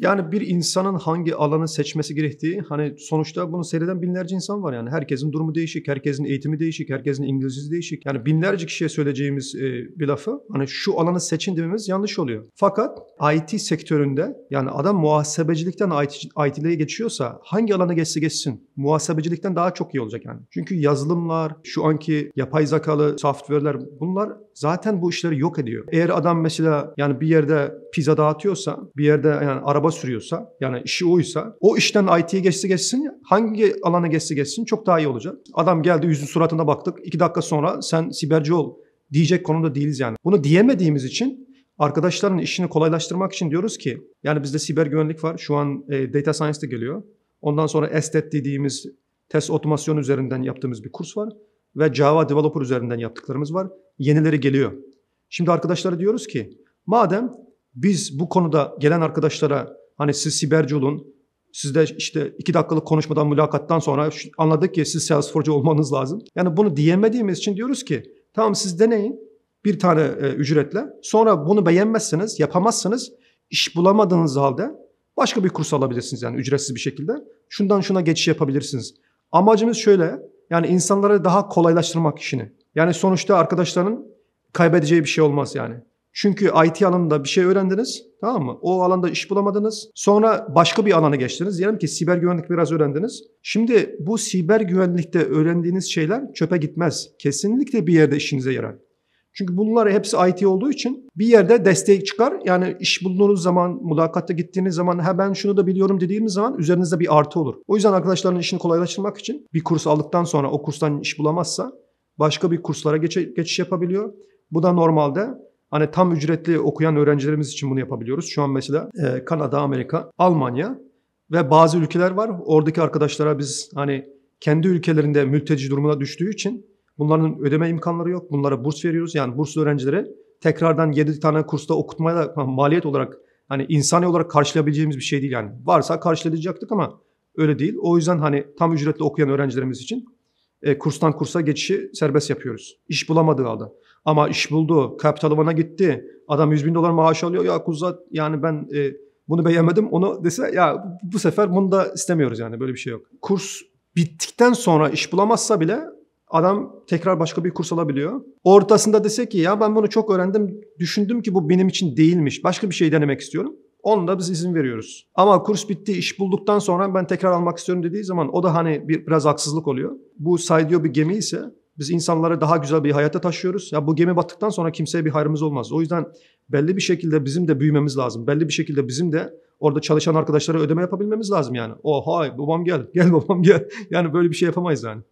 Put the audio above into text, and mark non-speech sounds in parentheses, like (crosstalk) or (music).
Yani bir insanın hangi alanı seçmesi gerektiği hani sonuçta bunu seyreden binlerce insan var yani. Herkesin durumu değişik, herkesin eğitimi değişik, herkesin İngilizcesi değişik. Yani binlerce kişiye söyleyeceğimiz e, bir lafı hani şu alanı seçin dememiz yanlış oluyor. Fakat IT sektöründe yani adam muhasebecilikten IT, IT'liğe geçiyorsa hangi alanı geçse geçsin muhasebecilikten daha çok iyi olacak yani. Çünkü yazılımlar, şu anki yapay zakalı software'ler bunlar zaten bu işleri yok ediyor. Eğer adam mesela yani bir yerde pizza dağıtıyorsa, bir yerde yani araba araba sürüyorsa yani işi oysa o işten IT'ye geçsi geçsin hangi alana geçsi geçsin çok daha iyi olacak. Adam geldi yüzün suratına baktık iki dakika sonra sen siberci ol diyecek konumda değiliz yani. Bunu diyemediğimiz için arkadaşların işini kolaylaştırmak için diyoruz ki yani bizde siber güvenlik var şu an e, data science de geliyor. Ondan sonra Estet e dediğimiz test otomasyon üzerinden yaptığımız bir kurs var ve Java Developer üzerinden yaptıklarımız var. Yenileri geliyor. Şimdi arkadaşlara diyoruz ki madem biz bu konuda gelen arkadaşlara Hani siz siberci olun, sizde işte iki dakikalık konuşmadan, mülakattan sonra anladık ki siz Salesforce'cu olmanız lazım. Yani bunu diyemediğimiz için diyoruz ki tamam siz deneyin bir tane e, ücretle. Sonra bunu beğenmezseniz, yapamazsınız, iş bulamadığınız halde başka bir kurs alabilirsiniz yani ücretsiz bir şekilde. Şundan şuna geçiş yapabilirsiniz. Amacımız şöyle yani insanlara daha kolaylaştırmak işini. Yani sonuçta arkadaşların kaybedeceği bir şey olmaz yani. Çünkü IT alanında bir şey öğrendiniz tamam mı? O alanda iş bulamadınız. Sonra başka bir alana geçtiniz. Diyelim ki siber güvenlik biraz öğrendiniz. Şimdi bu siber güvenlikte öğrendiğiniz şeyler çöpe gitmez. Kesinlikle bir yerde işinize yarar. Çünkü bunlar hepsi IT olduğu için bir yerde destek çıkar. Yani iş bulduğunuz zaman, mülakatta gittiğiniz zaman ha ben şunu da biliyorum dediğiniz zaman üzerinizde bir artı olur. O yüzden arkadaşların işini kolaylaştırmak için bir kurs aldıktan sonra o kurstan iş bulamazsa başka bir kurslara geçiş yapabiliyor. Bu da normalde Hani tam ücretli okuyan öğrencilerimiz için bunu yapabiliyoruz. Şu an mesela e, Kanada, Amerika, Almanya ve bazı ülkeler var. Oradaki arkadaşlara biz hani kendi ülkelerinde mülteci durumuna düştüğü için bunların ödeme imkanları yok. Bunlara burs veriyoruz. Yani burslu öğrencilere tekrardan 7 tane kursta okutmaya da maliyet olarak hani insani olarak karşılayabileceğimiz bir şey değil yani. Varsa karşılayacaktık ama öyle değil. O yüzden hani tam ücretli okuyan öğrencilerimiz için e, kurstan kursa geçişi serbest yapıyoruz. İş bulamadığı halde. Ama iş buldu, kapital bana gitti, adam 100 bin dolar maaş alıyor. Ya kuzat yani ben e, bunu beğenmedim onu dese ya bu sefer bunu da istemiyoruz yani böyle bir şey yok. Kurs bittikten sonra iş bulamazsa bile adam tekrar başka bir kurs alabiliyor. Ortasında dese ki ya ben bunu çok öğrendim, düşündüm ki bu benim için değilmiş, başka bir şey denemek istiyorum da biz izin veriyoruz. Ama kurs bitti, iş bulduktan sonra ben tekrar almak istiyorum dediği zaman o da hani bir, biraz haksızlık oluyor. Bu saydıyor bir gemi ise biz insanları daha güzel bir hayata taşıyoruz. Ya bu gemi battıktan sonra kimseye bir hayrımız olmaz. O yüzden belli bir şekilde bizim de büyümemiz lazım. Belli bir şekilde bizim de orada çalışan arkadaşlara ödeme yapabilmemiz lazım yani. Oha babam gel, gel babam gel. (laughs) Yani böyle bir şey yapamayız yani.